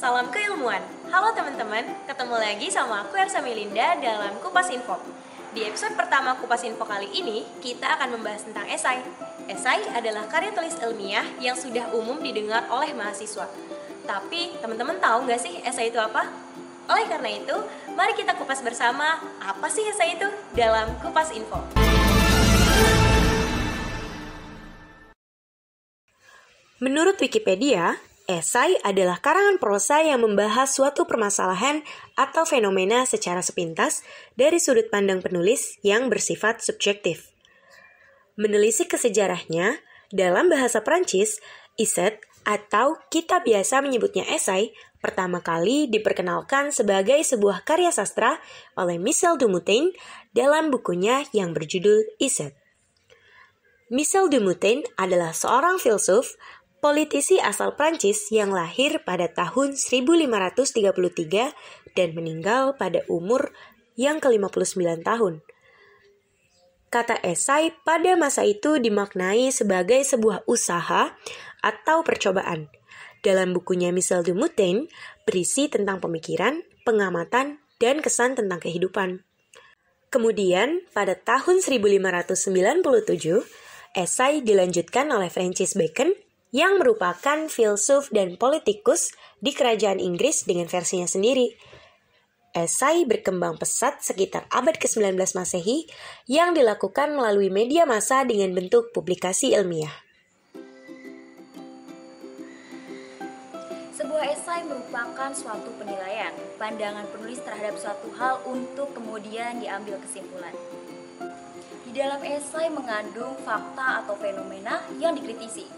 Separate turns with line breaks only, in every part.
Salam keilmuan. Halo teman-teman, ketemu lagi sama aku Ersa Milinda dalam Kupas Info. Di episode pertama Kupas Info kali ini, kita akan membahas tentang esai. Esai adalah karya tulis ilmiah yang sudah umum didengar oleh mahasiswa. Tapi, teman-teman tahu nggak sih esai itu apa? Oleh karena itu, mari kita kupas bersama apa sih esai itu dalam Kupas Info. Menurut Wikipedia, Esai adalah karangan prosa yang membahas suatu permasalahan atau fenomena secara sepintas dari sudut pandang penulis yang bersifat subjektif. Menelisik ke sejarahnya, dalam bahasa Prancis, iset atau kita biasa menyebutnya esai pertama kali diperkenalkan sebagai sebuah karya sastra oleh Michel Dumutin dalam bukunya yang berjudul Iset. Michel Dumutin adalah seorang filsuf, politisi asal Prancis yang lahir pada tahun 1533 dan meninggal pada umur yang ke-59 tahun. Kata esai pada masa itu dimaknai sebagai sebuah usaha atau percobaan. Dalam bukunya Michel de Moutain*, berisi tentang pemikiran, pengamatan, dan kesan tentang kehidupan. Kemudian, pada tahun 1597, esai dilanjutkan oleh Francis Bacon yang merupakan filsuf dan politikus di kerajaan Inggris dengan versinya sendiri. Esai berkembang pesat sekitar abad ke-19 Masehi yang dilakukan melalui media massa dengan bentuk publikasi ilmiah.
Sebuah esai merupakan suatu penilaian, pandangan penulis terhadap suatu hal untuk kemudian diambil kesimpulan. Di dalam esai mengandung fakta atau fenomena yang dikritisi,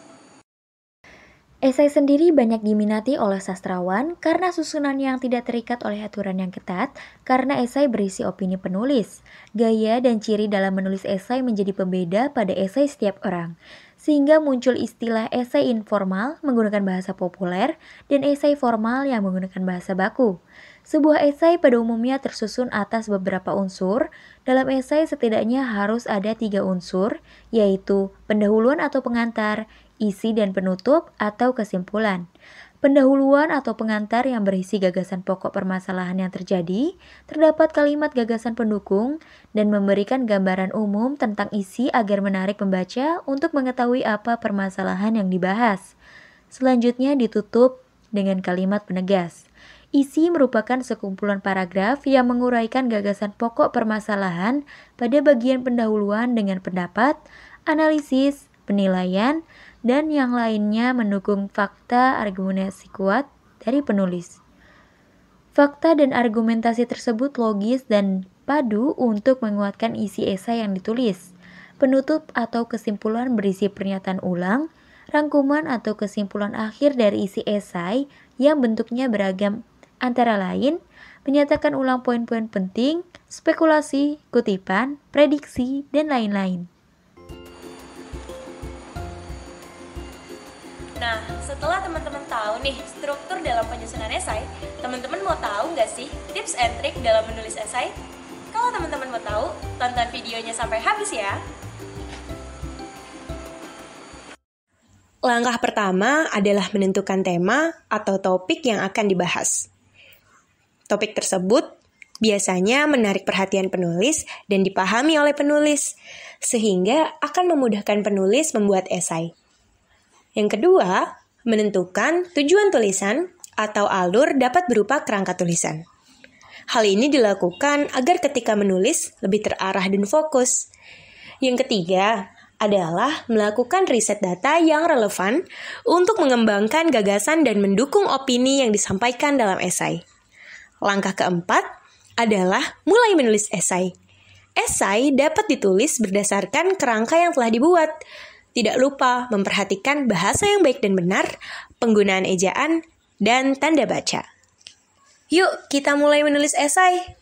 Esai sendiri banyak diminati oleh sastrawan karena susunan yang tidak terikat oleh aturan yang ketat, karena esai berisi opini penulis. Gaya dan ciri dalam menulis esai menjadi pembeda pada esai setiap orang, sehingga muncul istilah esai informal menggunakan bahasa populer dan esai formal yang menggunakan bahasa baku. Sebuah esai pada umumnya tersusun atas beberapa unsur. Dalam esai setidaknya harus ada tiga unsur, yaitu pendahuluan atau pengantar, isi dan penutup, atau kesimpulan. Pendahuluan atau pengantar yang berisi gagasan pokok permasalahan yang terjadi, terdapat kalimat gagasan pendukung, dan memberikan gambaran umum tentang isi agar menarik pembaca untuk mengetahui apa permasalahan yang dibahas. Selanjutnya ditutup dengan kalimat penegas. Isi merupakan sekumpulan paragraf yang menguraikan gagasan pokok permasalahan pada bagian pendahuluan dengan pendapat, analisis, penilaian, dan yang lainnya mendukung fakta argumentasi kuat dari penulis. Fakta dan argumentasi tersebut logis dan padu untuk menguatkan isi esai yang ditulis. Penutup atau kesimpulan berisi pernyataan ulang, rangkuman atau kesimpulan akhir dari isi esai yang bentuknya beragam antara lain menyatakan ulang poin-poin penting, spekulasi, kutipan, prediksi, dan lain-lain.
Nah, setelah teman-teman tahu nih struktur dalam penyusunan esai, teman-teman mau tahu nggak sih tips and trick dalam menulis esai? Kalau teman-teman mau tahu, tonton videonya sampai habis ya. Langkah pertama adalah menentukan tema atau topik yang akan dibahas. Topik tersebut biasanya menarik perhatian penulis dan dipahami oleh penulis, sehingga akan memudahkan penulis membuat esai. Yang kedua, menentukan tujuan tulisan atau alur dapat berupa kerangka tulisan. Hal ini dilakukan agar ketika menulis lebih terarah dan fokus. Yang ketiga adalah melakukan riset data yang relevan untuk mengembangkan gagasan dan mendukung opini yang disampaikan dalam esai. Langkah keempat adalah mulai menulis esai. Esai dapat ditulis berdasarkan kerangka yang telah dibuat, tidak lupa memperhatikan bahasa yang baik dan benar, penggunaan ejaan, dan tanda baca. Yuk,
kita mulai menulis esai.